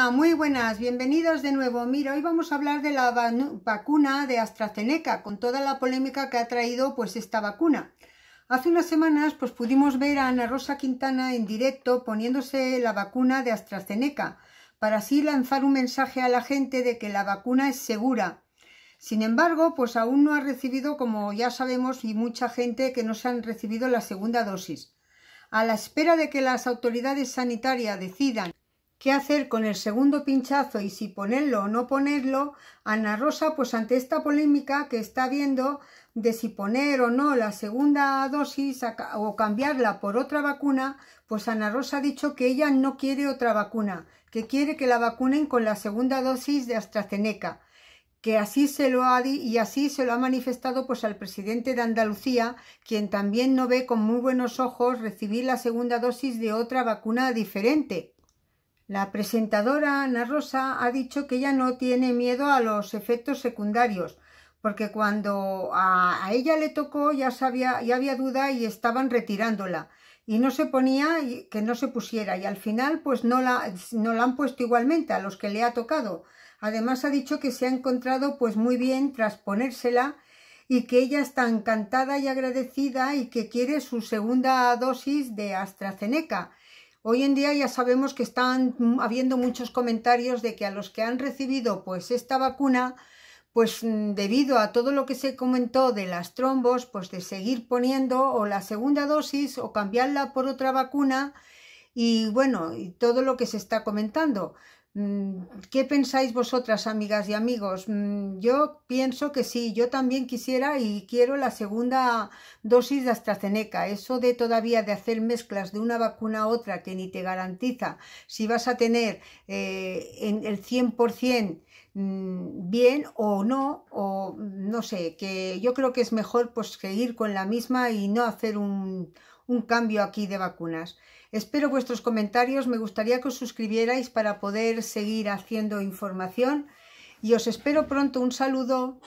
Ah, muy buenas, bienvenidos de nuevo. Mira, hoy vamos a hablar de la vacuna de AstraZeneca, con toda la polémica que ha traído pues esta vacuna. Hace unas semanas pues pudimos ver a Ana Rosa Quintana en directo poniéndose la vacuna de AstraZeneca, para así lanzar un mensaje a la gente de que la vacuna es segura. Sin embargo, pues aún no ha recibido, como ya sabemos, y mucha gente que no se han recibido la segunda dosis. A la espera de que las autoridades sanitarias decidan hacer con el segundo pinchazo y si ponerlo o no ponerlo, Ana Rosa, pues ante esta polémica que está viendo de si poner o no la segunda dosis o cambiarla por otra vacuna, pues Ana Rosa ha dicho que ella no quiere otra vacuna, que quiere que la vacunen con la segunda dosis de AstraZeneca que así se lo ha y así se lo ha manifestado pues al presidente de Andalucía, quien también no ve con muy buenos ojos recibir la segunda dosis de otra vacuna diferente. La presentadora Ana Rosa ha dicho que ella no tiene miedo a los efectos secundarios, porque cuando a, ella le tocó ya sabía, ya había duda y estaban retirándola y no se ponía que no se pusiera y al final pues no la, no la han puesto igualmente a los que le ha tocado. Además ha dicho que se ha encontrado pues muy bien tras ponérsela y que ella está encantada y agradecida y que quiere su segunda dosis de AstraZeneca Hoy en día ya sabemos que están habiendo muchos comentarios de que a los que han recibido pues esta vacuna, pues mm, debido a todo lo que se comentó de las trombos, pues de seguir poniendo o la segunda dosis o cambiarla por otra vacuna y bueno, y todo lo que se está comentando. Mm, ¿Qué pensáis vosotras, amigas y amigos? Mm, yo pienso que sí, yo también quisiera y quiero la segunda dosis de AstraZeneca. Eso de todavía de hacer mezclas de una vacuna a otra que ni te garantiza si vas a tener eh, en el 100% Mm, bien o no, o mm, no sé, que yo creo que es mejor pues seguir con la misma y no hacer un, un cambio aquí de vacunas. Espero vuestros comentarios, me gustaría que os suscribierais para poder seguir haciendo información y os espero pronto. Un saludo.